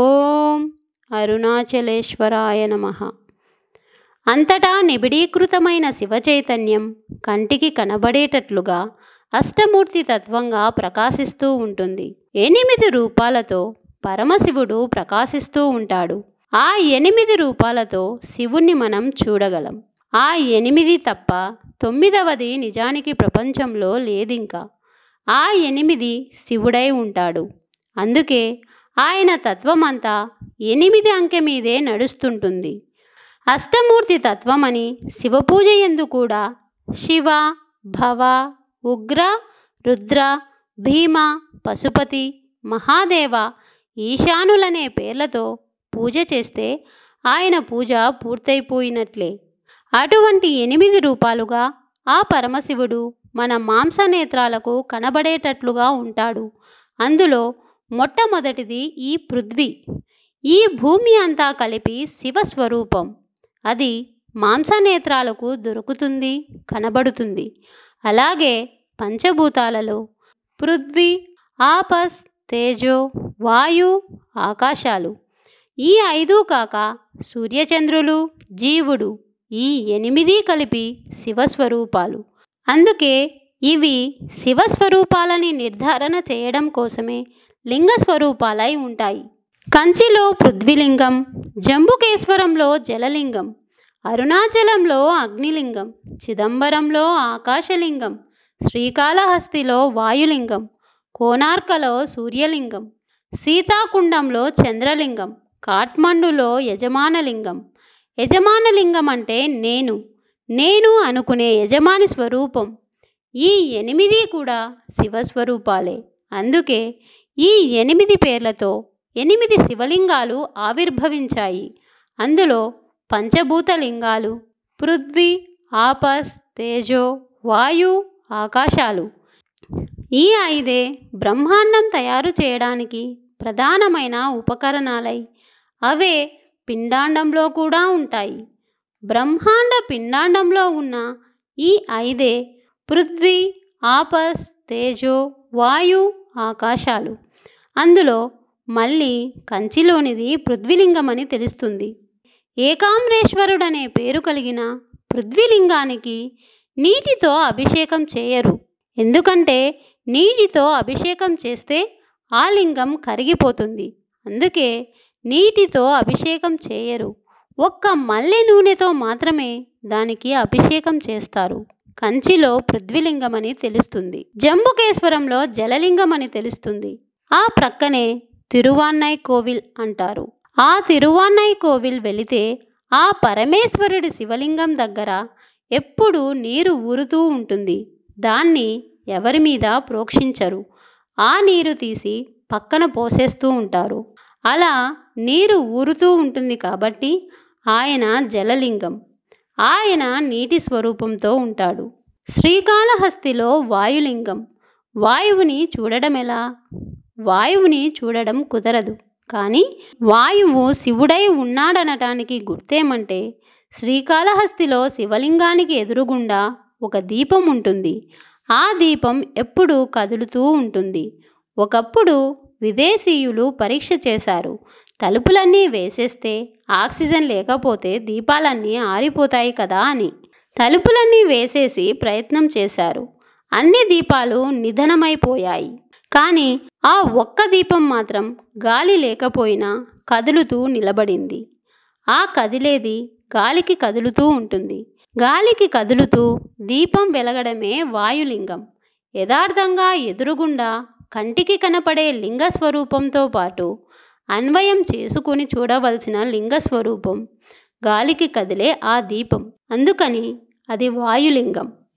ఓం అరుణాచలేశ్వరాయ నమ అంతటా నిబిడీకృతమైన శివచైతన్యం కంటికి కనబడేటట్లుగా అష్టమూర్తి తత్వంగా ప్రకాశిస్తూ ఉంటుంది ఎనిమిది రూపాలతో పరమశివుడు ప్రకాశిస్తూ ఉంటాడు ఆ ఎనిమిది రూపాలతో శివుణ్ణి మనం చూడగలం ఆ ఎనిమిది తప్ప తొమ్మిదవది నిజానికి ప్రపంచంలో లేదింకా ఆ ఎనిమిది శివుడై ఉంటాడు అందుకే ఆయన తత్వమంతా ఎనిమిది అంకె మీదే నడుస్తుంటుంది అష్టమూర్తి తత్వమని శివపూజ ఎందు కూడా శివ భవ ఉగ్ర రుద్ర భీమ పశుపతి మహాదేవ ఈశానులనే పేర్లతో పూజ చేస్తే ఆయన పూజ పూర్తయిపోయినట్లే అటువంటి ఎనిమిది రూపాలుగా ఆ పరమశివుడు మన మాంసనేత్రాలకు కనబడేటట్లుగా ఉంటాడు అందులో మొట్టమొదటిది ఈ పృథ్వీ ఈ భూమి అంతా కలిపి శివస్వరూపం అది మాంసనేత్రాలకు దొరుకుతుంది కనబడుతుంది అలాగే పంచభూతాలలో పృథ్వీ ఆపస్ తేజో వాయు ఆకాశాలు ఈ ఐదు కాక సూర్యచంద్రులు జీవుడు ఈ ఎనిమిది కలిపి శివస్వరూపాలు అందుకే ఇవి శివస్వరూపాలని నిర్ధారణ చేయడం కోసమే లింగ స్వరూపాలై ఉంటాయి కంచిలో పృథ్వీలింగం జంబుకేశ్వరంలో జలలింగం అరుణాచలంలో అగ్నిలింగం చిదంబరంలో ఆకాశలింగం శ్రీకాళహస్తిలో వాయులింగం కోనార్కలో సూర్యలింగం సీతాకుండంలో చంద్రలింగం కాఠ్మండులో యజమానలింగం యజమానలింగం అంటే నేను నేను అనుకునే యజమాని స్వరూపం ఈ ఎనిమిది కూడా శివస్వరూపాలే అందుకే ఈ ఎనిమిది పేర్లతో ఎనిమిది శివలింగాలు ఆవిర్భవించాయి అందులో పంచభూత లింగాలు పృథ్వీ ఆపస్ తేజో వాయు ఆకాశాలు ఈ ఐదే బ్రహ్మాండం తయారు చేయడానికి ప్రధానమైన ఉపకరణాలై అవే పిండాండంలో కూడా ఉంటాయి బ్రహ్మాండ పిండాండంలో ఉన్న ఈ ఐదే పృథ్వీ ఆపస్ తేజో వాయు ఆకాశాలు అందులో మళ్ళీ కంచిలోనిది పృథ్వీలింగమని తెలుస్తుంది ఏకామ్రేశ్వరుడనే పేరు కలిగిన పృథ్వీలింగానికి నీటితో అభిషేకం చేయరు ఎందుకంటే నీటితో అభిషేకం చేస్తే ఆ లింగం కరిగిపోతుంది అందుకే నీటితో అభిషేకం చేయరు ఒక్క మల్లె నూనెతో మాత్రమే దానికి అభిషేకం చేస్తారు కంచిలో పృథ్వీలింగమని తెలుస్తుంది జంబుకేశ్వరంలో జలలింగమని తెలుస్తుంది ఆ ప్రక్కనే తిరువాన్నై కోవిల్ అంటారు ఆ తిరువాన్నై కోవిల్ వెళితే ఆ పరమేశ్వరుడి శివలింగం దగ్గర ఎప్పుడూ నీరు ఊరుతూ ఉంటుంది దాన్ని ఎవరి మీద ప్రోక్షించరు ఆ నీరు తీసి పక్కన పోసేస్తూ ఉంటారు అలా నీరు ఊరుతూ ఉంటుంది కాబట్టి ఆయన జలలింగం ఆయన నీటి స్వరూపంతో ఉంటాడు శ్రీకాళహస్తిలో వాయులింగం వాయువుని చూడడం ఎలా వాయువుని చూడడం కుదరదు కానీ వాయువు శివుడై ఉన్నాడనటానికి గుర్తేమంటే శ్రీకాళహస్తిలో శివలింగానికి ఎదురుగుండా ఒక దీపం ఉంటుంది ఆ దీపం ఎప్పుడూ కదులుతూ ఉంటుంది ఒకప్పుడు విదేశీయులు పరీక్ష చేశారు తలుపులన్నీ వేసేస్తే ఆక్సిజన్ లేకపోతే దీపాలన్నీ ఆరిపోతాయి కదా అని తలుపులన్నీ వేసేసి ప్రయత్నం చేశారు అన్ని దీపాలు నిధనమైపోయాయి కానీ ఆ ఒక్క దీపం మాత్రం గాలి లేకపోయినా కదులుతూ నిలబడింది ఆ కదిలేది గాలికి కదులుతూ ఉంటుంది గాలికి కదులుతూ దీపం వెలగడమే వాయులింగం యథార్థంగా ఎదురుగుండా కంటికి కనపడే లింగ స్వరూపంతో పాటు అన్వయం చేసుకుని చూడవలసిన లింగ స్వరూపం గాలికి కదిలే ఆ దీపం అందుకని అది వాయులింగం